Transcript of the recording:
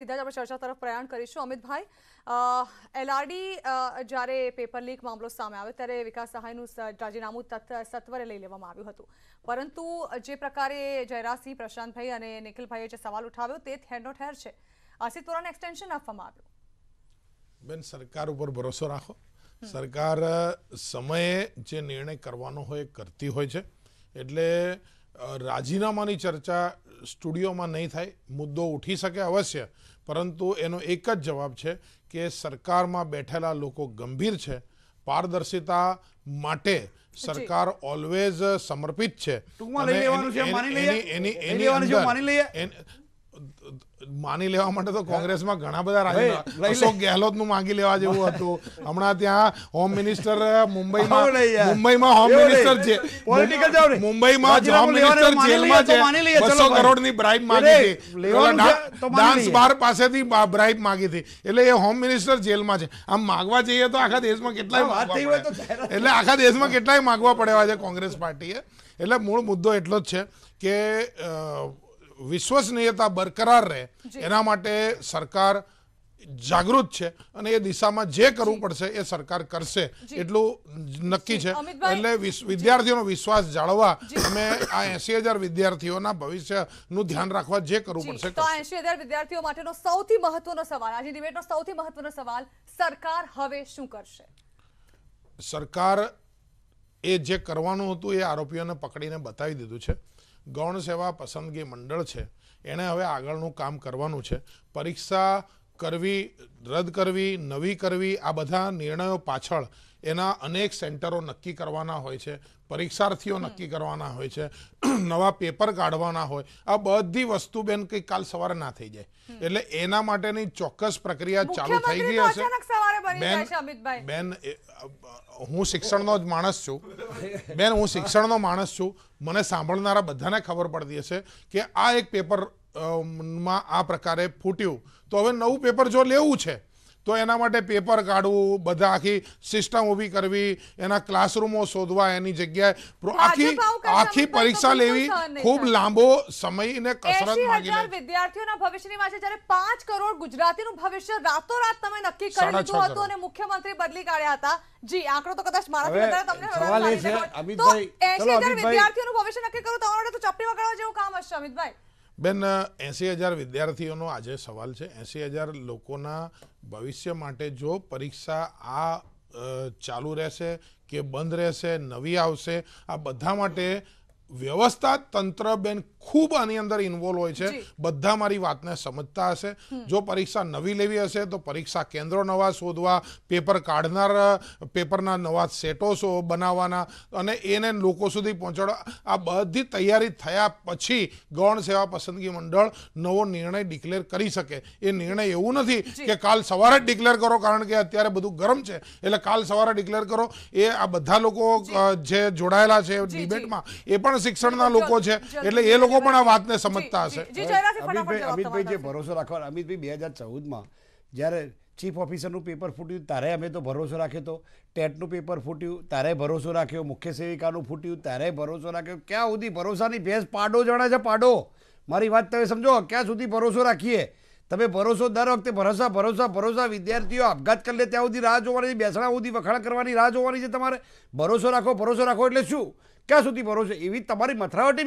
સીધા જ આપણે ચર્ચા તરફ પ્રયાણ કરીશું અમિતભાઈ એલઆરડી જ્યારે પેપર લીક મામલો સામે આવ્યો ત્યારે વિકાસ સહાયનું રાજીનામું સત્વરે લઈ લેવામાં આવ્યું હતું પરંતુ જે પ્રકારે જયરાજસિંહ પ્રશાંતભાઈ અને નિખિલભાઈએ જે સવાલ ઉઠાવ્યો તે ઠેરનો ઠેર છે તોરાને એક્સટેન્શન આપવામાં આવ્યું બેન સરકાર ઉપર ભરોસો રાખો સરકાર સમયે જે નિર્ણય કરવાનો હોય કરતી હોય છે એટલે રાજીનામાની ચર્ચા સ્ટુડિયોમાં નહીં થાય મુદ્દો ઉઠી શકે અવશ્ય પરંતુ એનો એક જ જવાબ છે કે સરકારમાં બેઠેલા લોકો ગંભીર છે પારદર્શિતા માટે સરકાર ઓલવેઝ સમર્પિત છે માની લેવા માટે તો કોંગ્રેસમાં ઘણા બધા રાજીનામા અશોક ગેહલોતનું માંગી લેવા જેવું હતું હમણાં ત્યાં હોમ મિનિસ્ટર મુંબઈમાં મુંબઈમાં હોમ મિનિસ્ટર છે પોલિટિકલ મુંબઈમાં હોમ મિનિસ્ટર જેલમાં છે બસો કરોડની બ્રાઇબ માંગી હતી ડાન્સ બાર પાસેથી બ્રાઇબ માંગી હતી એટલે એ હોમ મિનિસ્ટર જેલમાં છે આમ માગવા જઈએ તો આખા દેશમાં કેટલાય એટલે આખા દેશમાં કેટલાય માગવા પડેવા છે કોંગ્રેસ પાર્ટીએ એટલે મૂળ મુદ્દો એટલો જ છે કે વિશ્વસનીયતા બરકરાર રહે એના માટે સરકાર જાગૃત છે અને એ દિશામાં જે કરવું પડશે એ સરકાર કરશે એટલું નક્કી છે એટલે વિદ્યાર્થીઓનો વિશ્વાસ જાળવવા અમે આ એસી હજાર વિદ્યાર્થીઓના ભવિષ્યનું ધ્યાન રાખવા જે કરવું પડશે તો એસી હજાર વિદ્યાર્થીઓ માટેનો સૌથી મહત્વનો સવાલ આજે ડિબેટનો સૌથી મહત્વનો સવાલ સરકાર હવે શું કરશે સરકાર એ જે કરવાનું હતું એ આરોપીઓને પકડીને બતાવી દીધું છે ગૌણ સેવા પસંદગી મંડળ છે એણે હવે આગળનું કામ કરવાનું છે પરીક્ષા કરવી રદ કરવી નવી કરવી આ બધા નિર્ણયો પાછળ એના અનેક સેન્ટરો નક્કી કરવાના હોય છે પરીક્ષાર્થીઓ નક્કી કરવાના હોય છે નવા પેપર કાઢવાના હોય આ બધી વસ્તુ બેન કંઈક કાલ સવારે ના થઈ જાય એટલે એના માટેની ચોક્કસ પ્રક્રિયા ચાલુ થઈ ગઈ હશે બેન બેન હું શિક્ષણનો જ માણસ છું બેન હું શિક્ષણનો માણસ છું મને સાંભળનારા બધાને ખબર પડતી હશે કે આ એક પેપરમાં આ પ્રકારે ફૂટ્યું તો હવે નવું પેપર જો લેવું છે તો એના માટે પેપર કાઢવું બધા આખી સિસ્ટમ ઊભી કરવી એના ક્લાસરૂમો શોધવા એની જગ્યાએ આખી આખી પરીક્ષા લેવી ખૂબ લાંબો સમય ને કસરત માંગી લે વિદ્યાર્થીઓના ભવિષ્યની વાત છે જ્યારે 5 કરોડ ગુજરાતીનું ભવિષ્ય રાતોરાત તમે નક્કી કરી દીધું હતું અને મુખ્યમંત્રી બદલી કાઢ્યા હતા જી આંકડો તો કદાચ મારાથી તમને સવાલ એ છે અમિતભાઈ ચલો અમિતભાઈ વિદ્યાર્થીઓનું ભવિષ્ય નક્કી કરો તમારા તો ચપટી વગાડવા જેવું કામ હશે અમિતભાઈ બેન એંસી હજાર વિદ્યાર્થીઓનો આજે સવાલ છે એંસી હજાર લોકોના ભવિષ્ય માટે જો પરીક્ષા આ ચાલુ રહેશે કે બંધ રહેશે નવી આવશે આ બધા માટે વ્યવસ્થા તંત્ર બેન ખૂબ આની અંદર ઇન્વોલ્વ હોય છે બધા મારી વાતને સમજતા હશે જો પરીક્ષા નવી લેવી હશે તો પરીક્ષા કેન્દ્રો નવા શોધવા પેપર કાઢનાર પેપરના નવા સેટો બનાવવાના અને એને લોકો સુધી પહોંચાડવા આ બધી તૈયારી થયા પછી ગૌણ સેવા પસંદગી મંડળ નવો નિર્ણય ડિક્લેર કરી શકે એ નિર્ણય એવું નથી કે કાલ સવારે જ ડિક્લેર કરો કારણ કે અત્યારે બધું ગરમ છે એટલે કાલ સવારે ડિક્લેર કરો એ આ બધા લોકો જે જોડાયેલા છે ડિબેટમાં એ પણ શિક્ષણના લોકો છે એટલે એ લોકો પણ આ વાતને સમજતા હશે અમિતભાઈ અમિતભાઈ જે ભરોસો રાખવા અમિતભાઈ બે હજાર ચૌદમાં જ્યારે ચીફ ઓફિસરનું પેપર ફૂટ્યું તારે અમે તો ભરોસો રાખ્યો હતો ટેટનું પેપર ફૂટ્યું તારે ભરોસો રાખ્યો મુખ્ય સેવિકાનું ફૂટ્યું તારે ભરોસો રાખ્યો ક્યાં સુધી ભરોસાની ભેંસ પાડો જણા છે પાડો મારી વાત તમે સમજો ક્યાં સુધી ભરોસો રાખીએ તમે ભરોસો દર વખતે ભરોસા ભરોસા ભરોસા વિદ્યાર્થીઓ આપઘાત કરી લે ત્યાં સુધી રાહ જોવાની બેસણા સુધી વખાણ કરવાની રાહ જોવાની છે તમારે ભરોસો રાખો ભરોસો રાખો એટલે શું ક્યાં સુધી ભરો છો એવી તમારી મથરાવટી